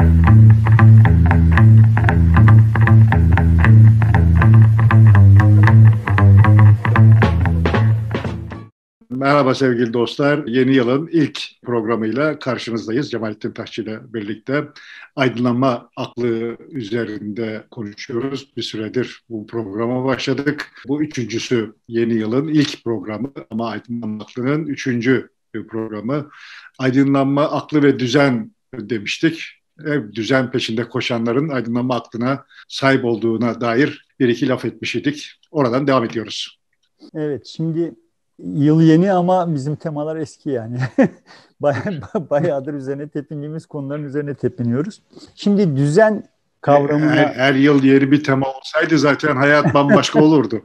Merhaba sevgili dostlar. Yeni yılın ilk programıyla karşınızdayız. Cemalettin Taşçı ile birlikte aydınlanma aklı üzerinde konuşuyoruz. Bir süredir bu programa başladık. Bu üçüncüsü yeni yılın ilk programı ama aydınlanma aklının üçüncü programı. Aydınlanma aklı ve düzen demiştik düzen peşinde koşanların aydınlanma aklına sahip olduğuna dair bir iki laf etmiş idik. Oradan devam ediyoruz. Evet şimdi yıl yeni ama bizim temalar eski yani. Baya, bayağıdır üzerine tepindiğimiz konuların üzerine tepiniyoruz. Şimdi düzen kavramına... Her, her yıl yeni bir tema olsaydı zaten hayat bambaşka olurdu.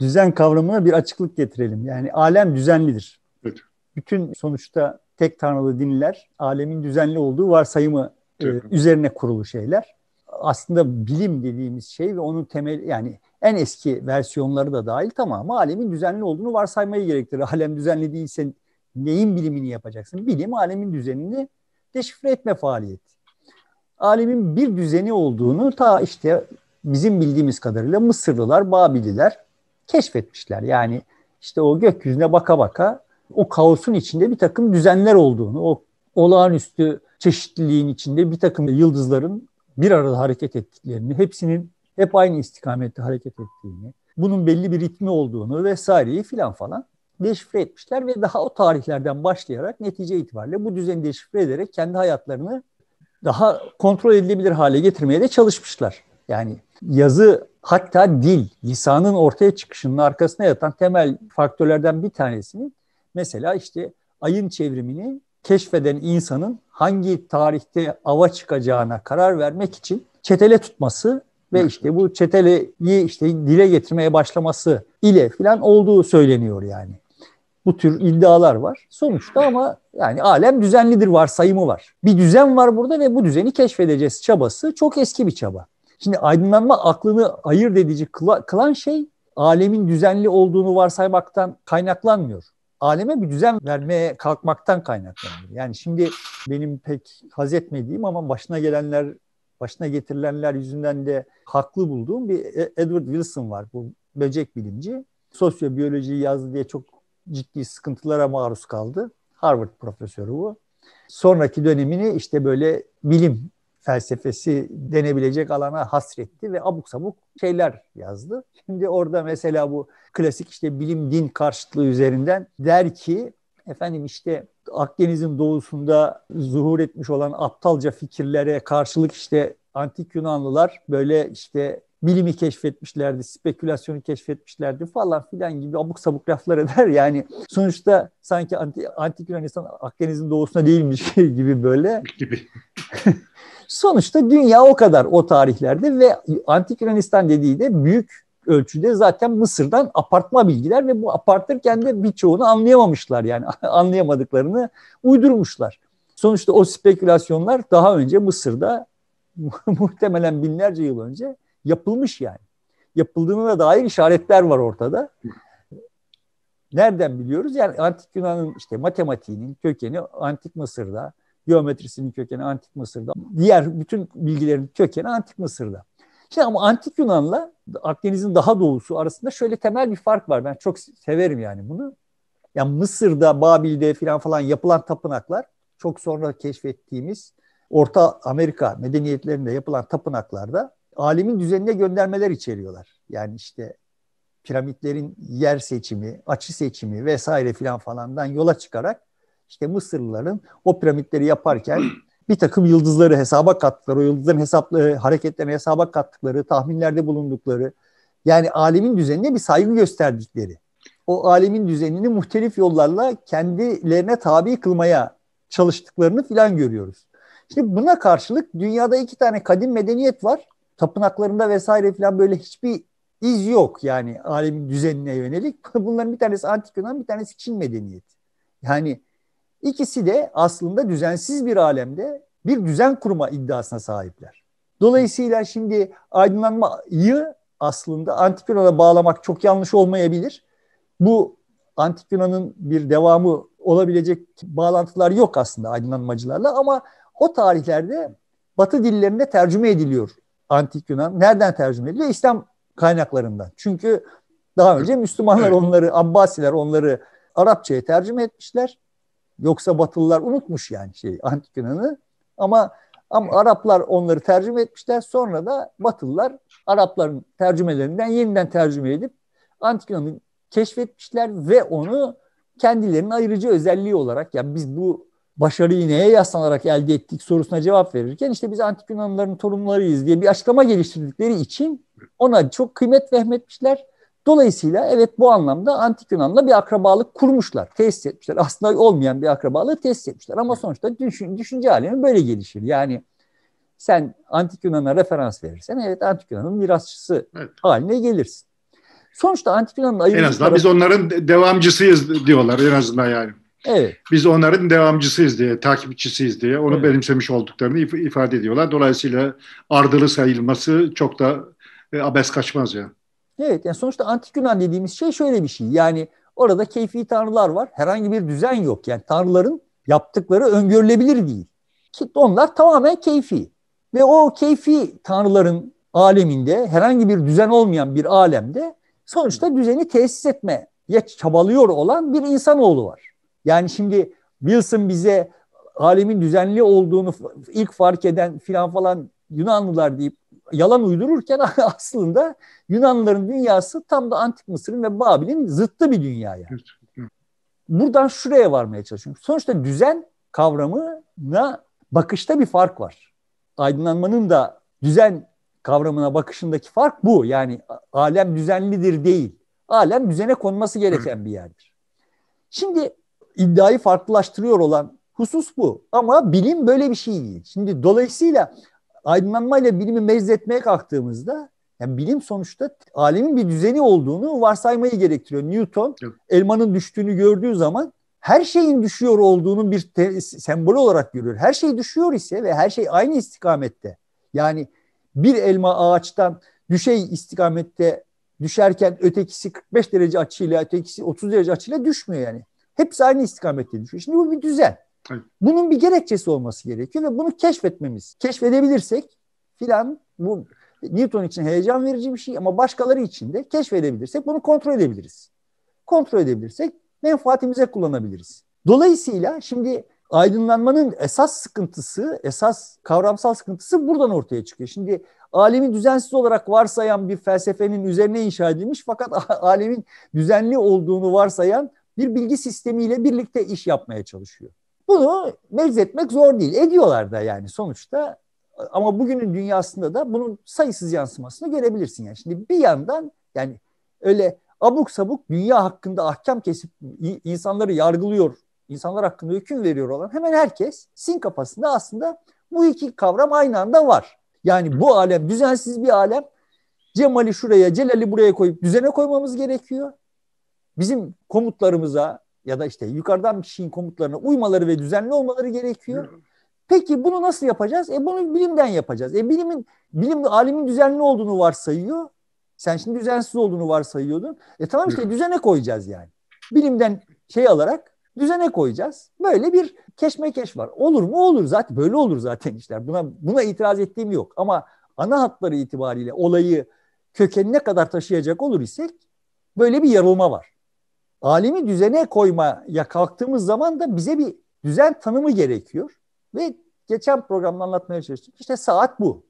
düzen kavramına bir açıklık getirelim. Yani alem düzenlidir. Evet. Bütün sonuçta tek tanrılı dinler alemin düzenli olduğu varsayımı e, üzerine kurulu şeyler. Aslında bilim dediğimiz şey ve onun temel yani en eski versiyonları da dahil tamamı alemin düzenli olduğunu varsaymaya gerektirir. Alem düzenli değilse neyin bilimini yapacaksın? Bilim alemin düzenini deşifre etme faaliyeti. Alemin bir düzeni olduğunu ta işte bizim bildiğimiz kadarıyla Mısırlılar, Babililer keşfetmişler. Yani işte o gökyüzüne baka baka o kaosun içinde bir takım düzenler olduğunu, o olağanüstü çeşitliliğin içinde bir takım yıldızların bir arada hareket ettiklerini, hepsinin hep aynı istikamette hareket ettiğini, bunun belli bir ritmi olduğunu vesaireyi filan falan deşifre etmişler ve daha o tarihlerden başlayarak netice itibariyle bu düzeni deşifre ederek kendi hayatlarını daha kontrol edilebilir hale getirmeye de çalışmışlar. Yani yazı hatta dil, lisanın ortaya çıkışının arkasına yatan temel faktörlerden bir tanesinin Mesela işte ayın çevrimini keşfeden insanın hangi tarihte ava çıkacağına karar vermek için çetele tutması ve işte bu çeteleyi işte dile getirmeye başlaması ile filan olduğu söyleniyor yani. Bu tür iddialar var. Sonuçta ama yani alem düzenlidir varsayımı var. Bir düzen var burada ve bu düzeni keşfedeceğiz çabası çok eski bir çaba. Şimdi aydınlanma aklını ayırt edici kılan şey alemin düzenli olduğunu varsaymaktan kaynaklanmıyor aleme bir düzen vermeye kalkmaktan kaynaklanıyor. Yani şimdi benim pek haz etmediğim ama başına gelenler, başına getirilenler yüzünden de haklı bulduğum bir e- Edward Wilson var. Bu böcek bilimci. sosyobiyoloji yazdı diye çok ciddi sıkıntılara maruz kaldı. Harvard profesörü bu. Sonraki dönemini işte böyle bilim felsefesi denebilecek alana hasretti ve abuk sabuk şeyler yazdı. Şimdi orada mesela bu klasik işte bilim din karşıtlığı üzerinden der ki efendim işte Akdeniz'in doğusunda zuhur etmiş olan aptalca fikirlere karşılık işte antik Yunanlılar böyle işte bilimi keşfetmişlerdi, spekülasyonu keşfetmişlerdi falan filan gibi abuk sabuk laflar eder. Yani sonuçta sanki anti, antik Yunanistan Akdeniz'in doğusuna değilmiş gibi böyle. Gibi. Sonuçta dünya o kadar o tarihlerde ve Antik Yunanistan dediği de büyük ölçüde zaten Mısır'dan apartma bilgiler ve bu apartırken de birçoğunu anlayamamışlar yani anlayamadıklarını uydurmuşlar. Sonuçta o spekülasyonlar daha önce Mısır'da muhtemelen binlerce yıl önce yapılmış yani. Yapıldığına dair işaretler var ortada. Nereden biliyoruz? Yani antik Yunan'ın işte matematiğinin kökeni antik Mısır'da, Geometrisinin kökeni Antik Mısır'da. Diğer bütün bilgilerin kökeni Antik Mısır'da. Şimdi ama Antik Yunan'la Akdeniz'in daha doğusu arasında şöyle temel bir fark var. Ben çok severim yani bunu. Yani Mısır'da, Babil'de falan falan yapılan tapınaklar çok sonra keşfettiğimiz Orta Amerika medeniyetlerinde yapılan tapınaklarda alemin düzenine göndermeler içeriyorlar. Yani işte piramitlerin yer seçimi, açı seçimi vesaire filan falandan yola çıkarak işte Mısırlıların o piramitleri yaparken bir takım yıldızları hesaba kattıkları, o yıldızların hesaplı e, hareketlerini hesaba kattıkları, tahminlerde bulundukları, yani alemin düzenine bir saygı gösterdikleri, o alemin düzenini muhtelif yollarla kendilerine tabi kılmaya çalıştıklarını filan görüyoruz. Şimdi buna karşılık dünyada iki tane kadim medeniyet var. Tapınaklarında vesaire filan böyle hiçbir iz yok yani alemin düzenine yönelik. Bunların bir tanesi Antik Yunan, bir tanesi Çin medeniyeti. Yani İkisi de aslında düzensiz bir alemde bir düzen kurma iddiasına sahipler. Dolayısıyla şimdi aydınlanmayı aslında Antipina'da bağlamak çok yanlış olmayabilir. Bu Antipina'nın bir devamı olabilecek bağlantılar yok aslında aydınlanmacılarla ama o tarihlerde Batı dillerinde tercüme ediliyor Antik Yunan. Nereden tercüme ediliyor? İslam kaynaklarından. Çünkü daha önce Müslümanlar onları, Abbasiler onları Arapçaya tercüme etmişler. Yoksa Batılılar unutmuş yani şey antik Yunan'ı. Ama ama Araplar onları tercüme etmişler. Sonra da Batılılar Arapların tercümelerinden yeniden tercüme edip antik Yunan'ı keşfetmişler ve onu kendilerinin ayrıcı özelliği olarak yani biz bu başarıyı neye yaslanarak elde ettik sorusuna cevap verirken işte biz antik Yunanlıların torunlarıyız diye bir açıklama geliştirdikleri için ona çok kıymet vehmetmişler Dolayısıyla evet bu anlamda Antik Yunan'la bir akrabalık kurmuşlar, test etmişler. Aslında olmayan bir akrabalığı test etmişler ama sonuçta düşün, düşünce alemi böyle gelişir. Yani sen Antik Yunan'a referans verirsen evet Antik Yunan'ın mirasçısı evet. haline gelirsin. Sonuçta Antik Yunan'ın ayırıcı En azından tarafı... biz onların devamcısıyız diyorlar en azından yani. Evet. Biz onların devamcısıyız diye, takipçisiyiz diye onu evet. benimsemiş olduklarını if- ifade ediyorlar. Dolayısıyla ardılı sayılması çok da e, abes kaçmaz yani. Evet yani sonuçta antik Yunan dediğimiz şey şöyle bir şey. Yani orada keyfi tanrılar var. Herhangi bir düzen yok. Yani tanrıların yaptıkları öngörülebilir değil. Ki onlar tamamen keyfi. Ve o keyfi tanrıların aleminde herhangi bir düzen olmayan bir alemde sonuçta düzeni tesis etmeye çabalıyor olan bir insanoğlu var. Yani şimdi Wilson bize alemin düzenli olduğunu ilk fark eden filan falan Yunanlılar deyip yalan uydururken aslında Yunanlıların dünyası tam da Antik Mısır'ın ve Babil'in zıttı bir dünya yani. Buradan şuraya varmaya çalışıyorum. Sonuçta düzen kavramına bakışta bir fark var. Aydınlanmanın da düzen kavramına bakışındaki fark bu. Yani alem düzenlidir değil. Alem düzene konması gereken bir yerdir. Şimdi iddiayı farklılaştırıyor olan husus bu. Ama bilim böyle bir şey değil. Şimdi dolayısıyla aydınlanma ile bilimi meczetmeye kalktığımızda yani bilim sonuçta alemin bir düzeni olduğunu varsaymayı gerektiriyor. Newton evet. elmanın düştüğünü gördüğü zaman her şeyin düşüyor olduğunu bir te- sembolü olarak görüyor. Her şey düşüyor ise ve her şey aynı istikamette. Yani bir elma ağaçtan düşey istikamette düşerken ötekisi 45 derece açıyla ötekisi 30 derece açıyla düşmüyor yani. Hepsi aynı istikamette düşüyor. Şimdi bu bir düzen. Bunun bir gerekçesi olması gerekiyor ve bunu keşfetmemiz. Keşfedebilirsek filan bu Newton için heyecan verici bir şey ama başkaları için de keşfedebilirsek bunu kontrol edebiliriz. Kontrol edebilirsek menfaatimize kullanabiliriz. Dolayısıyla şimdi aydınlanmanın esas sıkıntısı, esas kavramsal sıkıntısı buradan ortaya çıkıyor. Şimdi alemi düzensiz olarak varsayan bir felsefenin üzerine inşa edilmiş fakat alemin düzenli olduğunu varsayan bir bilgi sistemiyle birlikte iş yapmaya çalışıyor. Bunu mevz etmek zor değil. Ediyorlar da yani sonuçta. Ama bugünün dünyasında da bunun sayısız yansımasını görebilirsin. Yani şimdi bir yandan yani öyle abuk sabuk dünya hakkında ahkam kesip insanları yargılıyor, insanlar hakkında hüküm veriyor olan hemen herkes sin kafasında aslında bu iki kavram aynı anda var. Yani bu alem düzensiz bir alem. Cemal'i şuraya, Celal'i buraya koyup düzene koymamız gerekiyor. Bizim komutlarımıza, ya da işte yukarıdan bir şeyin komutlarına uymaları ve düzenli olmaları gerekiyor. Peki bunu nasıl yapacağız? E bunu bilimden yapacağız. E bilimin bilim alimin düzenli olduğunu varsayıyor. Sen şimdi düzensiz olduğunu varsayıyordun. E tamam işte düzene koyacağız yani. Bilimden şey alarak düzene koyacağız. Böyle bir keşmekeş var. Olur mu? Olur zaten. Böyle olur zaten işler. Buna buna itiraz ettiğim yok. Ama ana hatları itibariyle olayı kökenine kadar taşıyacak olur isek böyle bir yarılma var alemi düzene koymaya kalktığımız zaman da bize bir düzen tanımı gerekiyor. Ve geçen programda anlatmaya çalıştım İşte saat bu.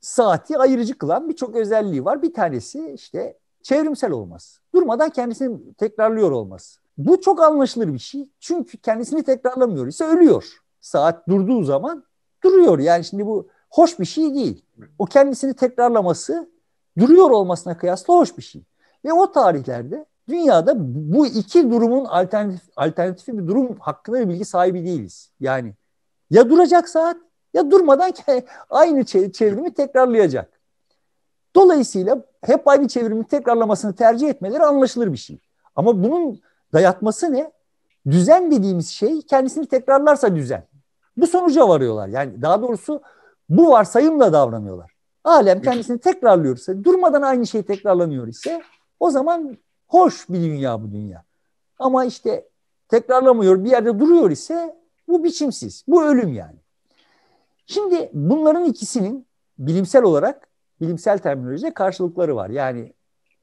Saati ayırıcı kılan birçok özelliği var. Bir tanesi işte çevrimsel olması. Durmadan kendisini tekrarlıyor olması. Bu çok anlaşılır bir şey. Çünkü kendisini tekrarlamıyor ise ölüyor. Saat durduğu zaman duruyor. Yani şimdi bu hoş bir şey değil. O kendisini tekrarlaması duruyor olmasına kıyasla hoş bir şey. Ve o tarihlerde Dünyada bu iki durumun alternatif, alternatifi bir durum hakkında bir bilgi sahibi değiliz. Yani ya duracak saat ya durmadan aynı çevrimi tekrarlayacak. Dolayısıyla hep aynı çevrimi tekrarlamasını tercih etmeleri anlaşılır bir şey. Ama bunun dayatması ne? Düzen dediğimiz şey kendisini tekrarlarsa düzen. Bu sonuca varıyorlar. Yani daha doğrusu bu varsayımla davranıyorlar. Alem kendisini tekrarlıyorsa, durmadan aynı şey tekrarlanıyor ise o zaman Hoş bir dünya bu dünya. Ama işte tekrarlamıyor bir yerde duruyor ise bu biçimsiz. Bu ölüm yani. Şimdi bunların ikisinin bilimsel olarak bilimsel terminolojide karşılıkları var. Yani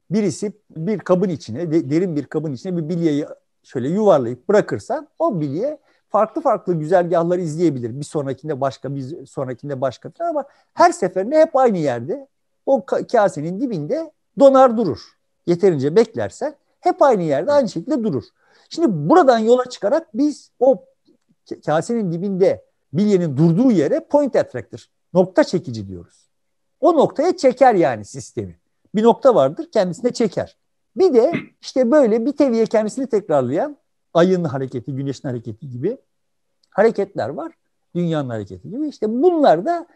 birisi bir kabın içine, derin bir kabın içine bir bilyeyi şöyle yuvarlayıp bırakırsan o bilye farklı farklı güzergahları izleyebilir. Bir sonrakinde başka, bir sonrakinde başka falan ama her seferinde hep aynı yerde o kasenin dibinde donar durur yeterince beklersen hep aynı yerde aynı şekilde durur. Şimdi buradan yola çıkarak biz o kasenin dibinde bilyenin durduğu yere point attractor, nokta çekici diyoruz. O noktaya çeker yani sistemi. Bir nokta vardır kendisine çeker. Bir de işte böyle bir teviye kendisini tekrarlayan ayın hareketi, güneşin hareketi gibi hareketler var. Dünyanın hareketi gibi. İşte bunlar da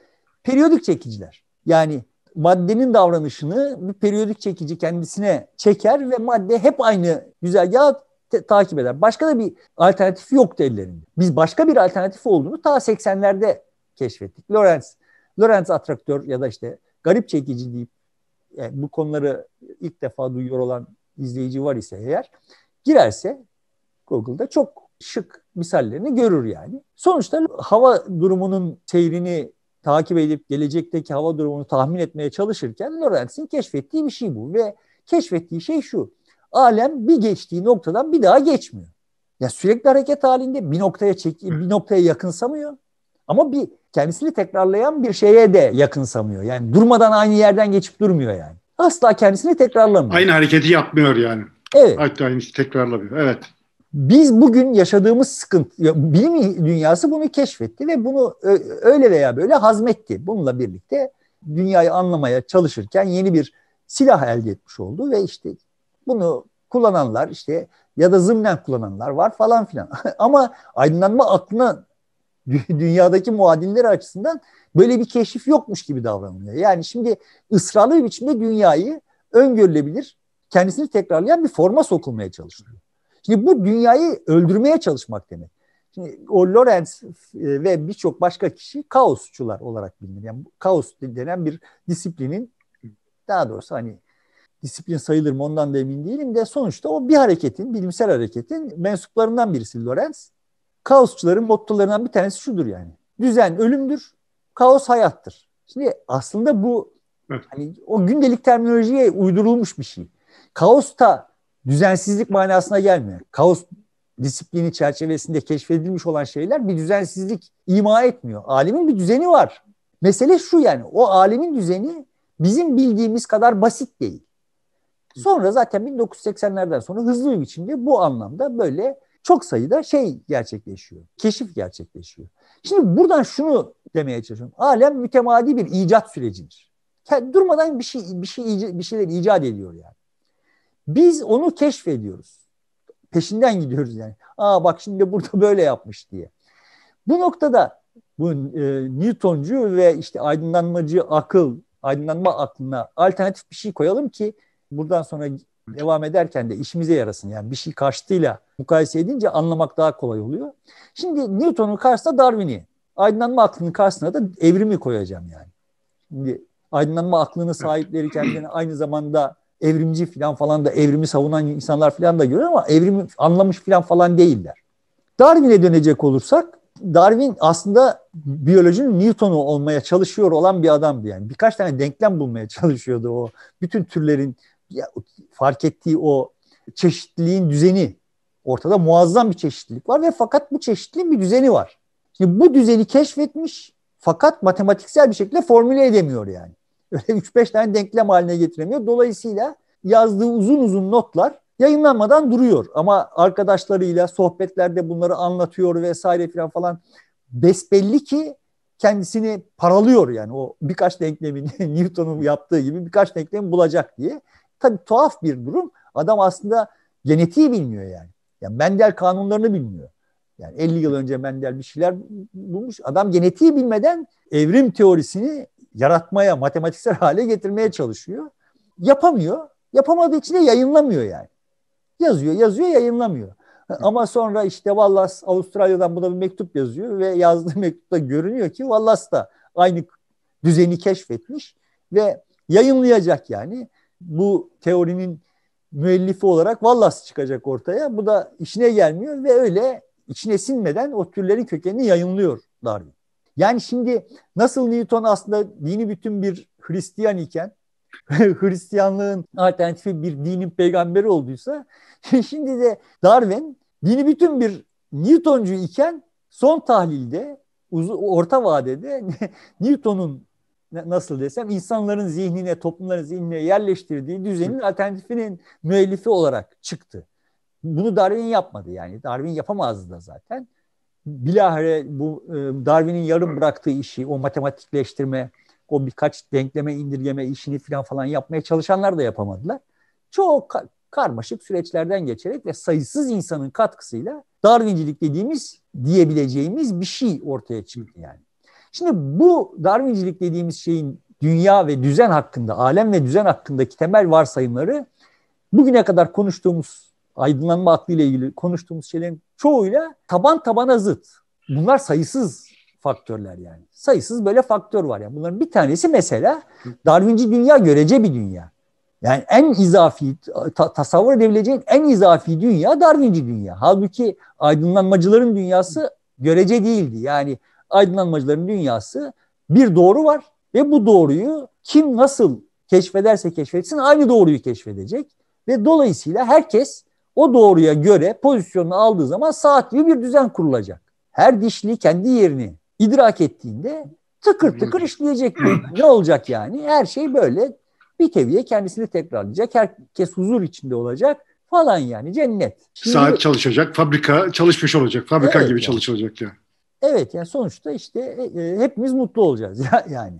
periyodik çekiciler. Yani maddenin davranışını bir periyodik çekici kendisine çeker ve madde hep aynı güzergahı te- takip eder. Başka da bir alternatif yoktu ellerinde. Biz başka bir alternatif olduğunu ta 80'lerde keşfettik. Lorenz, Lorenz atraktör ya da işte garip çekici deyip yani bu konuları ilk defa duyuyor olan izleyici var ise eğer girerse Google'da çok şık misallerini görür yani. Sonuçta hava durumunun seyrini takip edip gelecekteki hava durumunu tahmin etmeye çalışırken Lorenz'in keşfettiği bir şey bu ve keşfettiği şey şu. Alem bir geçtiği noktadan bir daha geçmiyor. Ya sürekli hareket halinde bir noktaya çek bir noktaya yakınsamıyor. Ama bir kendisini tekrarlayan bir şeye de yakınsamıyor. Yani durmadan aynı yerden geçip durmuyor yani. Asla kendisini tekrarlamıyor. Aynı hareketi yapmıyor yani. Evet. Hatta aynı şeyi tekrarlamıyor. Evet. Biz bugün yaşadığımız sıkıntı, bilim dünyası bunu keşfetti ve bunu e, öyle veya böyle hazmetti. Bununla birlikte dünyayı anlamaya çalışırken yeni bir silah elde etmiş oldu ve işte bunu kullananlar işte ya da zımnen kullananlar var falan filan. Ama aydınlanma aklına dünyadaki muadilleri açısından böyle bir keşif yokmuş gibi davranılıyor. Yani şimdi ısrarlı bir biçimde dünyayı öngörülebilir, kendisini tekrarlayan bir forma sokulmaya çalışılıyor. Şimdi bu dünyayı öldürmeye çalışmak demek. Şimdi o Lorenz e, ve birçok başka kişi kaosçular olarak bilinir. Yani kaos denen bir disiplinin daha doğrusu hani disiplin sayılır mı ondan da emin değilim de sonuçta o bir hareketin, bilimsel hareketin mensuplarından birisi Lorenz. Kaosçuların mottolarından bir tanesi şudur yani. Düzen ölümdür, kaos hayattır. Şimdi aslında bu hani o gündelik terminolojiye uydurulmuş bir şey. Kaos da düzensizlik manasına gelmiyor. Kaos disiplini çerçevesinde keşfedilmiş olan şeyler bir düzensizlik ima etmiyor. Alimin bir düzeni var. Mesele şu yani o alimin düzeni bizim bildiğimiz kadar basit değil. Sonra zaten 1980'lerden sonra hızlı bir biçimde bu anlamda böyle çok sayıda şey gerçekleşiyor. Keşif gerçekleşiyor. Şimdi buradan şunu demeye çalışıyorum. Alem mütemadi bir icat sürecidir. Durmadan bir şey bir şey bir şeyler icat ediyor yani. Biz onu keşfediyoruz. Peşinden gidiyoruz yani. Aa bak şimdi burada böyle yapmış diye. Bu noktada bu e, Newtoncu ve işte aydınlanmacı akıl, aydınlanma aklına alternatif bir şey koyalım ki buradan sonra devam ederken de işimize yarasın. Yani bir şey karşıtıyla mukayese edince anlamak daha kolay oluyor. Şimdi Newton'un karşısına Darwin'i, aydınlanma aklının karşısına da evrimi koyacağım yani. Şimdi aydınlanma aklını sahipleri kendilerini aynı zamanda evrimci falan falan da evrimi savunan insanlar falan da görüyor ama evrimi anlamış falan falan değiller. Darwin'e dönecek olursak Darwin aslında biyolojinin Newton'u olmaya çalışıyor olan bir adamdı yani. Birkaç tane denklem bulmaya çalışıyordu o. Bütün türlerin fark ettiği o çeşitliliğin düzeni. Ortada muazzam bir çeşitlilik var ve fakat bu çeşitliliğin bir düzeni var. Şimdi bu düzeni keşfetmiş fakat matematiksel bir şekilde formüle edemiyor yani öyle 3-5 tane denklem haline getiremiyor. Dolayısıyla yazdığı uzun uzun notlar yayınlanmadan duruyor. Ama arkadaşlarıyla sohbetlerde bunları anlatıyor vesaire filan falan. Besbelli ki kendisini paralıyor yani o birkaç denklemini Newton'un yaptığı gibi birkaç denklemi bulacak diye. Tabii tuhaf bir durum. Adam aslında genetiği bilmiyor yani. yani Mendel kanunlarını bilmiyor. Yani 50 yıl önce Mendel bir şeyler bulmuş. Adam genetiği bilmeden evrim teorisini yaratmaya, matematiksel hale getirmeye çalışıyor. Yapamıyor. Yapamadığı için de yayınlamıyor yani. Yazıyor, yazıyor, yayınlamıyor. Ama sonra işte Wallace Avustralya'dan buna bir mektup yazıyor ve yazdığı mektupta görünüyor ki Wallace da aynı düzeni keşfetmiş ve yayınlayacak yani. Bu teorinin müellifi olarak Wallace çıkacak ortaya. Bu da işine gelmiyor ve öyle içine sinmeden o türlerin kökenini yayınlıyor Darwin. Yani şimdi nasıl Newton aslında dini bütün bir Hristiyan iken Hristiyanlığın alternatifi bir dinin peygamberi olduysa şimdi de Darwin dini bütün bir Newtoncu iken son tahlilde orta vadede Newton'un nasıl desem insanların zihnine, toplumların zihnine yerleştirdiği düzenin alternatifinin müellifi olarak çıktı. Bunu Darwin yapmadı yani. Darwin yapamazdı da zaten bilahare bu e, Darwin'in yarım bıraktığı işi, o matematikleştirme, o birkaç denkleme indirgeme işini falan falan yapmaya çalışanlar da yapamadılar. Çok karmaşık süreçlerden geçerek ve sayısız insanın katkısıyla Darwincilik dediğimiz diyebileceğimiz bir şey ortaya çıktı yani. Şimdi bu Darwincilik dediğimiz şeyin dünya ve düzen hakkında, alem ve düzen hakkındaki temel varsayımları bugüne kadar konuştuğumuz aydınlanma aklı ile ilgili konuştuğumuz şeylerin çoğuyla taban tabana zıt. Bunlar sayısız faktörler yani. Sayısız böyle faktör var yani. Bunların bir tanesi mesela Darwinci dünya görece bir dünya. Yani en izafi, ta, tasavvur edebileceğin en izafi dünya Darwinci dünya. Halbuki aydınlanmacıların dünyası görece değildi. Yani aydınlanmacıların dünyası bir doğru var ve bu doğruyu kim nasıl keşfederse keşfetsin aynı doğruyu keşfedecek. Ve dolayısıyla herkes o doğruya göre pozisyonunu aldığı zaman saat gibi bir düzen kurulacak. Her dişli kendi yerini idrak ettiğinde tıkır tıkır işleyecek. ne olacak yani? Her şey böyle bir teviye kendisini tekrarlayacak. Herkes huzur içinde olacak falan yani cennet. Şimdi, Saat çalışacak, fabrika çalışmış olacak. Fabrika evet gibi yani. çalışılacak yani. Evet yani sonuçta işte e, e hepimiz mutlu olacağız yani.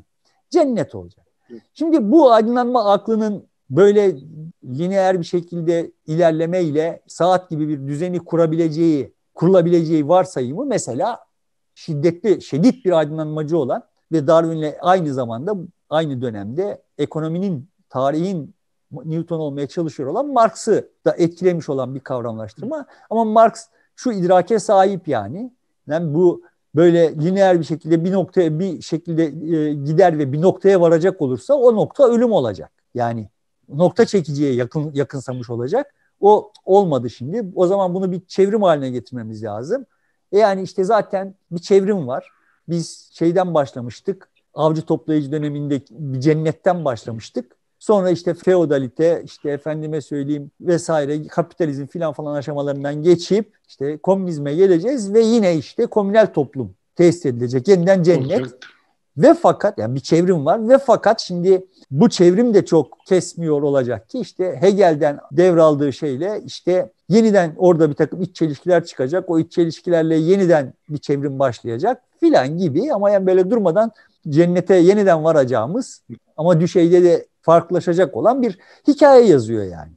Cennet olacak. Şimdi bu aydınlanma aklının böyle lineer bir şekilde ilerleme ile saat gibi bir düzeni kurabileceği, kurulabileceği varsayımı mesela şiddetli, şiddet bir aydınlanmacı olan ve Darwin'le aynı zamanda aynı dönemde ekonominin, tarihin Newton olmaya çalışıyor olan Marx'ı da etkilemiş olan bir kavramlaştırma. Ama Marx şu idrake sahip yani. yani bu böyle lineer bir şekilde bir noktaya bir şekilde e, gider ve bir noktaya varacak olursa o nokta ölüm olacak. Yani nokta çekiciye yakın yakınsamış olacak. O olmadı şimdi. O zaman bunu bir çevrim haline getirmemiz lazım. E yani işte zaten bir çevrim var. Biz şeyden başlamıştık. Avcı toplayıcı döneminde bir cennetten başlamıştık. Sonra işte feodalite, işte efendime söyleyeyim vesaire kapitalizm filan falan aşamalarından geçip işte komünizme geleceğiz ve yine işte komünel toplum tesis edilecek. Yeniden cennet. Olacak. Ve fakat yani bir çevrim var ve fakat şimdi bu çevrim de çok kesmiyor olacak ki işte Hegel'den devraldığı şeyle işte yeniden orada bir takım iç çelişkiler çıkacak. O iç çelişkilerle yeniden bir çevrim başlayacak filan gibi ama yani böyle durmadan cennete yeniden varacağımız ama düşeyde de farklılaşacak olan bir hikaye yazıyor yani.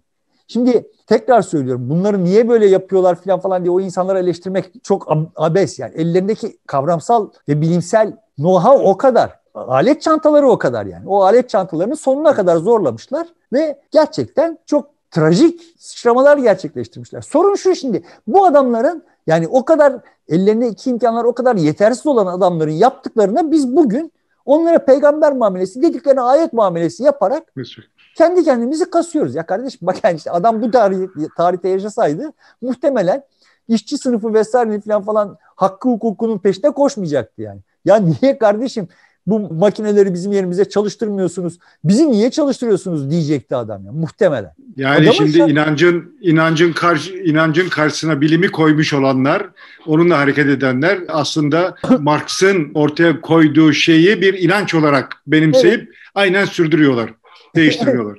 Şimdi tekrar söylüyorum bunları niye böyle yapıyorlar filan falan diye o insanları eleştirmek çok abes yani. Ellerindeki kavramsal ve bilimsel Noha o kadar. Alet çantaları o kadar yani. O alet çantalarını sonuna kadar zorlamışlar ve gerçekten çok trajik sıçramalar gerçekleştirmişler. Sorun şu şimdi bu adamların yani o kadar ellerinde iki imkanlar o kadar yetersiz olan adamların yaptıklarına biz bugün onlara peygamber muamelesi dediklerine ayet muamelesi yaparak kendi kendimizi kasıyoruz. Ya kardeşim bak yani işte adam bu tarih, tarihte yaşasaydı muhtemelen işçi sınıfı vesaire falan, falan hakkı hukukunun peşine koşmayacaktı yani. Ya niye kardeşim bu makineleri bizim yerimize çalıştırmıyorsunuz? Bizi niye çalıştırıyorsunuz diyecekti adam ya muhtemelen. Yani Adamın şimdi şart... inancın inancın karşı inancın karşısına bilimi koymuş olanlar, onunla hareket edenler aslında Marx'ın ortaya koyduğu şeyi bir inanç olarak benimseyip evet. aynen sürdürüyorlar, değiştiriyorlar.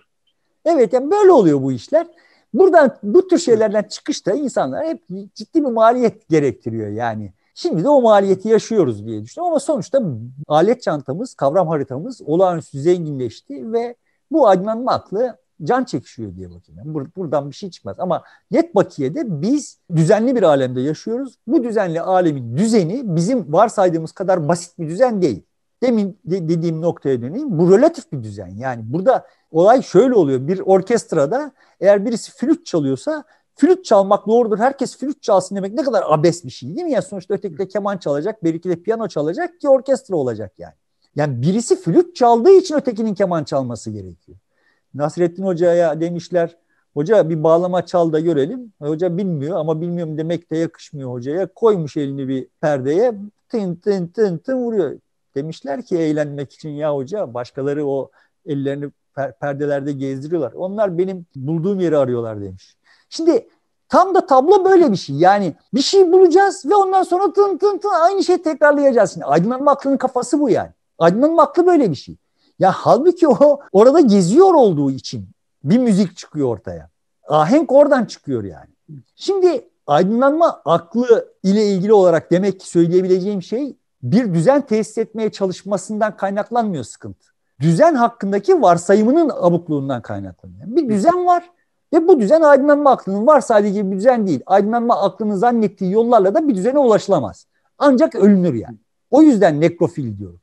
evet yani böyle oluyor bu işler. Buradan bu tür şeylerden çıkışta insanlar hep ciddi bir maliyet gerektiriyor yani. Şimdi de o maliyeti yaşıyoruz diye düşünüyorum ama sonuçta alet çantamız, kavram haritamız olağanüstü zenginleşti ve bu aydınlanma aklı can çekişiyor diye bakayım. bur- buradan bir şey çıkmaz. Ama net bakiyede biz düzenli bir alemde yaşıyoruz. Bu düzenli alemin düzeni bizim varsaydığımız kadar basit bir düzen değil. Demin de- dediğim noktaya döneyim. Bu relatif bir düzen. Yani burada olay şöyle oluyor. Bir orkestrada eğer birisi flüt çalıyorsa flüt çalmak doğrudur. Herkes flüt çalsın demek ne kadar abes bir şey değil mi? Yani sonuçta öteki de keman çalacak, beriki de piyano çalacak ki orkestra olacak yani. Yani birisi flüt çaldığı için ötekinin keman çalması gerekiyor. Nasrettin Hoca'ya demişler, hoca bir bağlama çal da görelim. Hoca bilmiyor ama bilmiyorum demek de yakışmıyor hocaya. Koymuş elini bir perdeye, tın tın tın tın vuruyor. Demişler ki eğlenmek için ya hoca başkaları o ellerini perdelerde gezdiriyorlar. Onlar benim bulduğum yeri arıyorlar demiş. Şimdi tam da tablo böyle bir şey. Yani bir şey bulacağız ve ondan sonra tın tın tın aynı şeyi tekrarlayacağız. Şimdi aydınlanma aklının kafası bu yani. Aydınlanma aklı böyle bir şey. Ya halbuki o orada geziyor olduğu için bir müzik çıkıyor ortaya. Ahenk oradan çıkıyor yani. Şimdi aydınlanma aklı ile ilgili olarak demek ki söyleyebileceğim şey bir düzen tesis etmeye çalışmasından kaynaklanmıyor sıkıntı. Düzen hakkındaki varsayımının abukluğundan kaynaklanıyor. Bir düzen var ve bu düzen aydınlanma aklının var sadece bir düzen değil. Aydınlanma aklının zannettiği yollarla da bir düzene ulaşılamaz. Ancak ölünür yani. O yüzden nekrofil diyorum.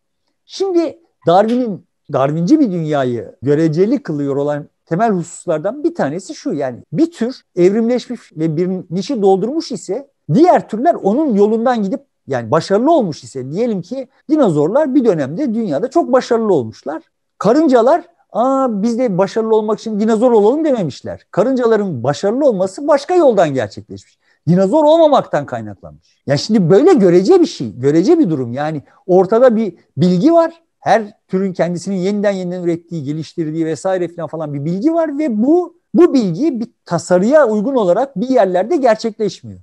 Şimdi Darwin'in Darwinci bir dünyayı göreceli kılıyor olan temel hususlardan bir tanesi şu yani bir tür evrimleşmiş ve bir nişi doldurmuş ise diğer türler onun yolundan gidip yani başarılı olmuş ise diyelim ki dinozorlar bir dönemde dünyada çok başarılı olmuşlar. Karıncalar Aa biz de başarılı olmak için dinozor olalım dememişler. Karıncaların başarılı olması başka yoldan gerçekleşmiş. Dinozor olmamaktan kaynaklanmış. Ya şimdi böyle görece bir şey, görece bir durum. Yani ortada bir bilgi var. Her türün kendisini yeniden yeniden ürettiği, geliştirdiği vesaire falan falan bir bilgi var ve bu bu bilgi bir tasarıya uygun olarak bir yerlerde gerçekleşmiyor.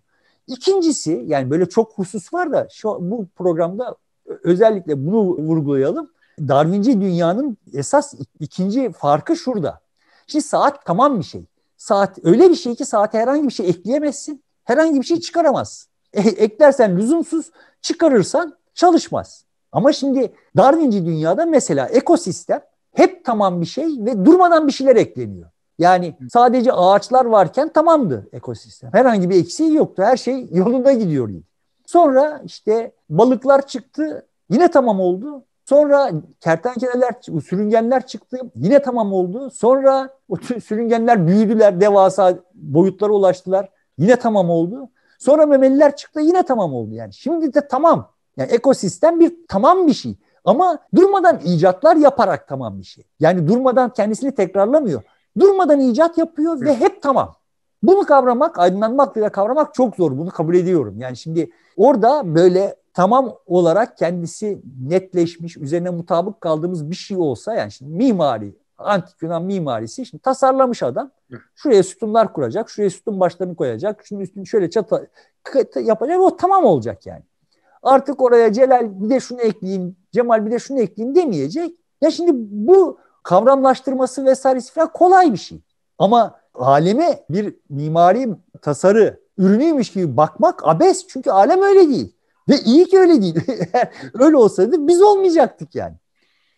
İkincisi yani böyle çok husus var da şu bu programda özellikle bunu vurgulayalım. Darwinci dünyanın esas ikinci farkı şurada. Şimdi saat tamam bir şey. Saat öyle bir şey ki saate herhangi bir şey ekleyemezsin. Herhangi bir şey çıkaramaz. E, eklersen lüzumsuz, çıkarırsan çalışmaz. Ama şimdi Darwinci dünyada mesela ekosistem hep tamam bir şey ve durmadan bir şeyler ekleniyor. Yani sadece ağaçlar varken tamamdı ekosistem. Herhangi bir eksiği yoktu. Her şey yolunda gidiyordu. Sonra işte balıklar çıktı. Yine tamam oldu. Sonra kertenkeleler, sürüngenler çıktı. Yine tamam oldu. Sonra o sürüngenler büyüdüler, devasa boyutlara ulaştılar. Yine tamam oldu. Sonra memeliler çıktı, yine tamam oldu. Yani şimdi de tamam. Yani ekosistem bir tamam bir şey. Ama durmadan icatlar yaparak tamam bir şey. Yani durmadan kendisini tekrarlamıyor. Durmadan icat yapıyor ve hep tamam. Bunu kavramak, aydınlanmak ve kavramak çok zor. Bunu kabul ediyorum. Yani şimdi orada böyle tamam olarak kendisi netleşmiş, üzerine mutabık kaldığımız bir şey olsa yani şimdi mimari, antik Yunan mimarisi şimdi tasarlamış adam. Şuraya sütunlar kuracak, şuraya sütun başlarını koyacak, şunun üstünü şöyle çatı yapacak o tamam olacak yani. Artık oraya Celal bir de şunu ekleyin, Cemal bir de şunu ekleyin demeyecek. Ya şimdi bu kavramlaştırması vesairesi falan kolay bir şey. Ama aleme bir mimari tasarı ürünüymüş gibi bakmak abes çünkü alem öyle değil. Ve iyi ki öyle değil. öyle olsaydı biz olmayacaktık yani.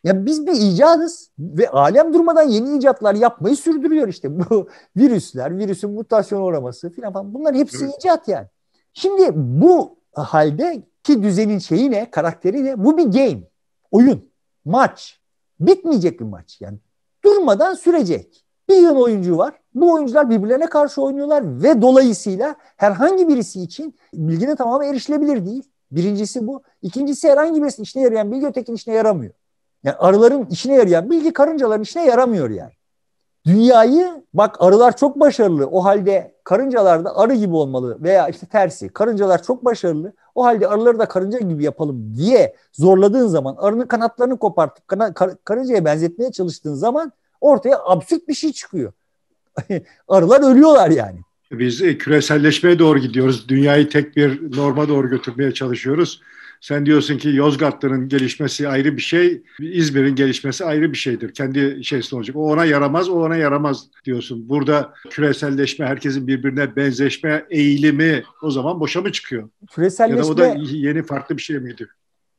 Ya biz bir icadız ve alem durmadan yeni icatlar yapmayı sürdürüyor işte. Bu virüsler, virüsün mutasyona uğraması filan bunlar hepsi evet. icat yani. Şimdi bu halde ki düzenin şeyi ne, karakteri ne? Bu bir game, oyun, maç. Bitmeyecek bir maç yani. Durmadan sürecek. Bir yığın oyuncu var. Bu oyuncular birbirlerine karşı oynuyorlar ve dolayısıyla herhangi birisi için bilgine tamamen erişilebilir değil. Birincisi bu. İkincisi herhangi bir işine yarayan bilgi ötekinin işine yaramıyor. Yani arıların işine yarayan bilgi karıncaların işine yaramıyor yani. Dünyayı bak arılar çok başarılı o halde karıncalar da arı gibi olmalı veya işte tersi karıncalar çok başarılı o halde arıları da karınca gibi yapalım diye zorladığın zaman arının kanatlarını kopartıp kana, kar, karıncaya benzetmeye çalıştığın zaman ortaya absürt bir şey çıkıyor. Arılar ölüyorlar yani. Biz e, küreselleşmeye doğru gidiyoruz. Dünyayı tek bir norma doğru götürmeye çalışıyoruz. Sen diyorsun ki Yozgatlı'nın gelişmesi ayrı bir şey, İzmir'in gelişmesi ayrı bir şeydir. Kendi şeysi olacak. O ona yaramaz, o ona yaramaz diyorsun. Burada küreselleşme, herkesin birbirine benzeşme eğilimi o zaman boşa mı çıkıyor? Küreselleşme... Ya da o da yeni farklı bir şey miydi?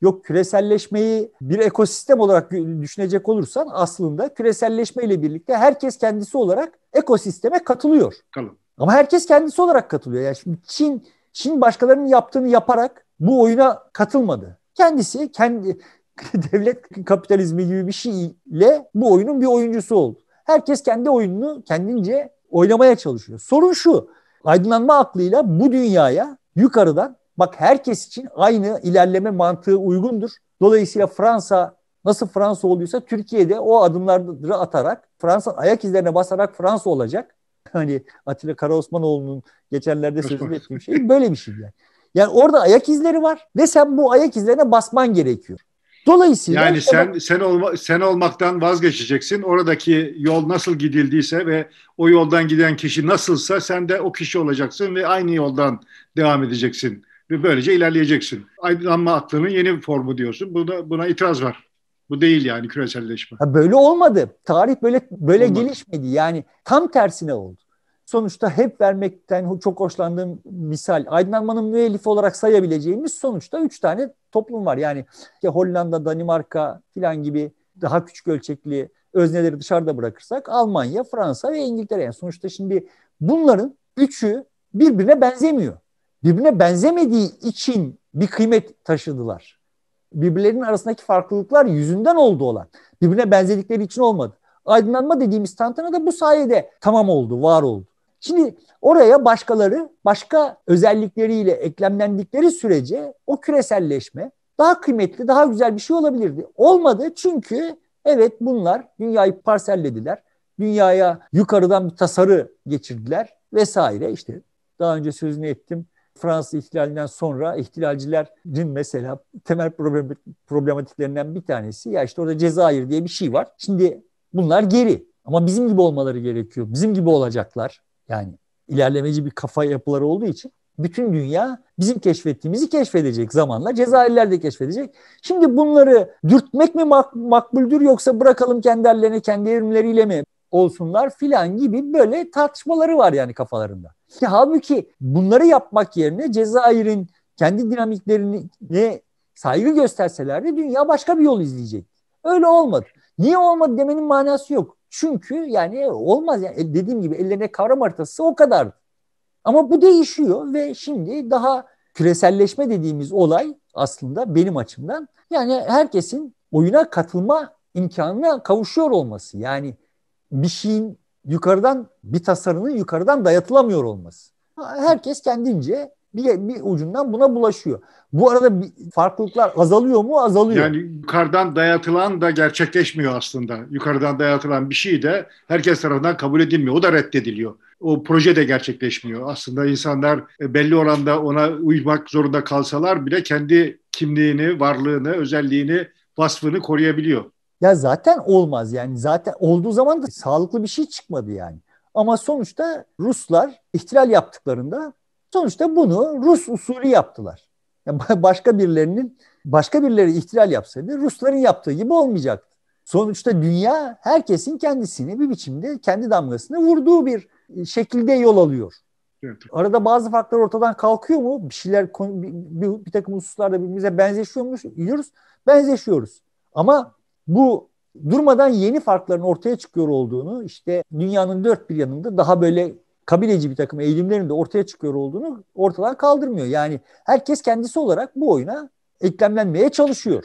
Yok küreselleşmeyi bir ekosistem olarak düşünecek olursan aslında küreselleşme ile birlikte herkes kendisi olarak ekosisteme katılıyor. Kalın. Ama herkes kendisi olarak katılıyor. Yani şimdi Çin, Çin başkalarının yaptığını yaparak bu oyuna katılmadı. Kendisi kendi devlet kapitalizmi gibi bir şeyle bu oyunun bir oyuncusu oldu. Herkes kendi oyununu kendince oynamaya çalışıyor. Sorun şu. Aydınlanma aklıyla bu dünyaya yukarıdan bak herkes için aynı ilerleme mantığı uygundur. Dolayısıyla Fransa nasıl Fransa oluyorsa Türkiye'de o adımları atarak Fransa ayak izlerine basarak Fransa olacak hani Atilla Karaosmanoğlu'nun geçenlerde sözünü ettiği şey böyle bir şey yani. Yani orada ayak izleri var ve sen bu ayak izlerine basman gerekiyor. Dolayısıyla yani sen evet. sen olma, sen olmaktan vazgeçeceksin. Oradaki yol nasıl gidildiyse ve o yoldan giden kişi nasılsa sen de o kişi olacaksın ve aynı yoldan devam edeceksin ve böylece ilerleyeceksin. Aydınlanma aklının yeni formu diyorsun. Buna buna itiraz var. Bu değil yani küreselleşme. Ha böyle olmadı. Tarih böyle böyle olmadı. gelişmedi. Yani tam tersine oldu sonuçta hep vermekten çok hoşlandığım misal aydınlanmanın müellifi olarak sayabileceğimiz sonuçta üç tane toplum var. Yani ya Hollanda, Danimarka filan gibi daha küçük ölçekli özneleri dışarıda bırakırsak Almanya, Fransa ve İngiltere. Yani sonuçta şimdi bunların üçü birbirine benzemiyor. Birbirine benzemediği için bir kıymet taşıdılar. Birbirlerinin arasındaki farklılıklar yüzünden oldu olan. Birbirine benzedikleri için olmadı. Aydınlanma dediğimiz tantana da bu sayede tamam oldu, var oldu. Şimdi oraya başkaları başka özellikleriyle eklemlendikleri sürece o küreselleşme daha kıymetli, daha güzel bir şey olabilirdi. Olmadı çünkü evet bunlar dünyayı parsellediler. Dünyaya yukarıdan bir tasarı geçirdiler vesaire. İşte daha önce sözünü ettim. Fransız ihtilalinden sonra ihtilalcilerin mesela temel problem, problematiklerinden bir tanesi ya işte orada Cezayir diye bir şey var. Şimdi bunlar geri ama bizim gibi olmaları gerekiyor. Bizim gibi olacaklar. Yani ilerlemeci bir kafa yapıları olduğu için bütün dünya bizim keşfettiğimizi keşfedecek zamanla. Cezayirler de keşfedecek. Şimdi bunları dürtmek mi mak- makbuldür yoksa bırakalım kendi ellerine, kendi evrimleriyle mi olsunlar filan gibi böyle tartışmaları var yani kafalarında. Ki halbuki bunları yapmak yerine Cezayir'in kendi dinamiklerine saygı gösterselerdi dünya başka bir yol izleyecek. Öyle olmadı. Niye olmadı demenin manası yok. Çünkü yani olmaz. Yani e, dediğim gibi ellerine kavram haritası o kadar. Ama bu değişiyor ve şimdi daha küreselleşme dediğimiz olay aslında benim açımdan yani herkesin oyuna katılma imkanına kavuşuyor olması. Yani bir şeyin yukarıdan bir tasarının yukarıdan dayatılamıyor olması. Herkes kendince bir, bir ucundan buna bulaşıyor. Bu arada farklılıklar azalıyor mu? Azalıyor. Yani yukarıdan dayatılan da gerçekleşmiyor aslında. Yukarıdan dayatılan bir şey de herkes tarafından kabul edilmiyor. O da reddediliyor. O proje de gerçekleşmiyor. Aslında insanlar e, belli oranda ona uymak zorunda kalsalar bile kendi kimliğini, varlığını, özelliğini, vasfını koruyabiliyor. Ya zaten olmaz yani. Zaten olduğu zaman da sağlıklı bir şey çıkmadı yani. Ama sonuçta Ruslar ihtilal yaptıklarında sonuçta bunu Rus usulü yaptılar başka birilerinin başka birileri ihtilal yapsaydı Rusların yaptığı gibi olmayacaktı. Sonuçta dünya herkesin kendisini bir biçimde kendi damgasını vurduğu bir e, şekilde yol alıyor. Evet. Arada bazı farklar ortadan kalkıyor mu? Bir şeyler bir, bir takım hususlarda birbirimize benzeşiyor muyuz? Benzeşiyoruz. Ama bu durmadan yeni farkların ortaya çıkıyor olduğunu işte dünyanın dört bir yanında daha böyle kabileci bir takım eğilimlerin de ortaya çıkıyor olduğunu ortadan kaldırmıyor. Yani herkes kendisi olarak bu oyuna eklemlenmeye çalışıyor.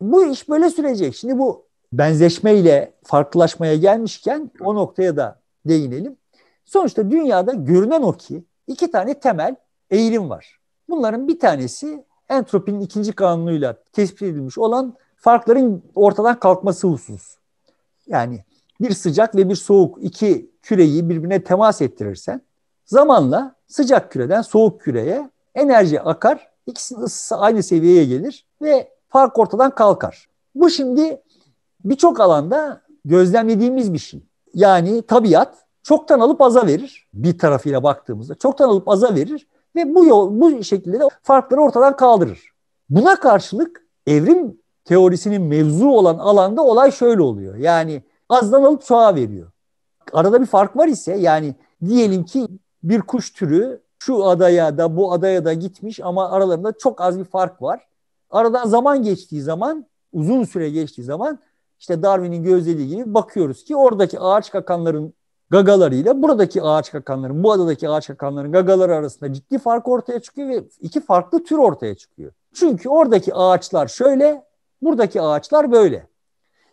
Bu iş böyle sürecek. Şimdi bu benzeşme ile farklılaşmaya gelmişken o noktaya da değinelim. Sonuçta dünyada görünen o ki iki tane temel eğilim var. Bunların bir tanesi entropinin ikinci kanunuyla tespit edilmiş olan farkların ortadan kalkması husus. Yani bir sıcak ve bir soğuk iki küreyi birbirine temas ettirirsen zamanla sıcak küreden soğuk küreye enerji akar. ikisinin ısısı aynı seviyeye gelir ve fark ortadan kalkar. Bu şimdi birçok alanda gözlemlediğimiz bir şey. Yani tabiat çoktan alıp aza verir bir tarafıyla baktığımızda. Çoktan alıp aza verir ve bu yol bu şekilde de farkları ortadan kaldırır. Buna karşılık evrim teorisinin mevzu olan alanda olay şöyle oluyor. Yani azdan alıp çoğa veriyor arada bir fark var ise yani diyelim ki bir kuş türü şu adaya da bu adaya da gitmiş ama aralarında çok az bir fark var. Aradan zaman geçtiği zaman, uzun süre geçtiği zaman işte Darwin'in gözlediği gibi bakıyoruz ki oradaki ağaç kakanların gagalarıyla buradaki ağaç kakanların, bu adadaki ağaç kakanların gagaları arasında ciddi fark ortaya çıkıyor ve iki farklı tür ortaya çıkıyor. Çünkü oradaki ağaçlar şöyle, buradaki ağaçlar böyle.